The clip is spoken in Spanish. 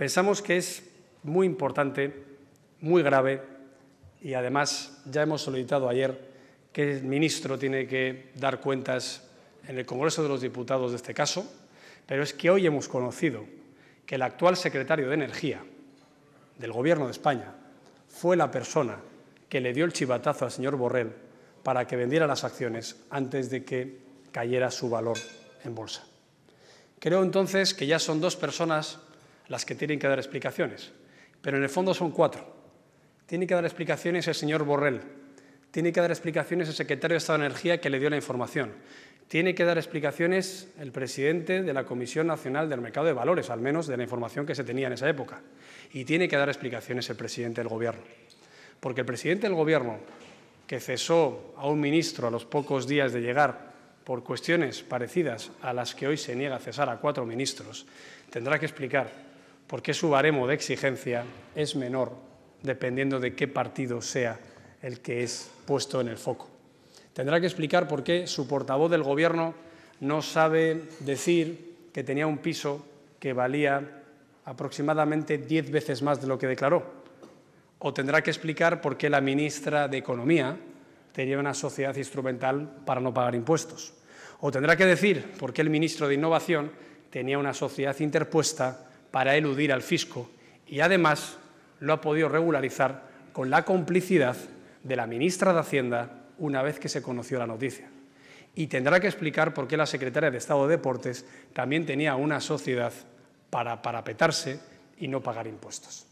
Pensamos que es muy importante, muy grave y además ya hemos solicitado ayer que el ministro tiene que dar cuentas en el Congreso de los Diputados de este caso, pero es que hoy hemos conocido que el actual secretario de Energía del Gobierno de España fue la persona que le dio el chivatazo al señor Borrell para que vendiera las acciones antes de que cayera su valor en bolsa. Creo entonces que ya son dos personas las que tienen que dar explicaciones. Pero en el fondo son cuatro. Tiene que dar explicaciones el señor Borrell. Tiene que dar explicaciones el secretario de Estado de Energía que le dio la información. Tiene que dar explicaciones el presidente de la Comisión Nacional del Mercado de Valores, al menos de la información que se tenía en esa época. Y tiene que dar explicaciones el presidente del Gobierno. Porque el presidente del Gobierno, que cesó a un ministro a los pocos días de llegar por cuestiones parecidas a las que hoy se niega a cesar a cuatro ministros, tendrá que explicar porque su baremo de exigencia es menor dependiendo de qué partido sea el que es puesto en el foco. Tendrá que explicar por qué su portavoz del Gobierno no sabe decir que tenía un piso que valía aproximadamente diez veces más de lo que declaró. O tendrá que explicar por qué la ministra de Economía tenía una sociedad instrumental para no pagar impuestos. O tendrá que decir por qué el ministro de Innovación tenía una sociedad interpuesta para eludir al fisco y además lo ha podido regularizar con la complicidad de la ministra de Hacienda una vez que se conoció la noticia. Y tendrá que explicar por qué la secretaria de Estado de Deportes también tenía una sociedad para parapetarse y no pagar impuestos.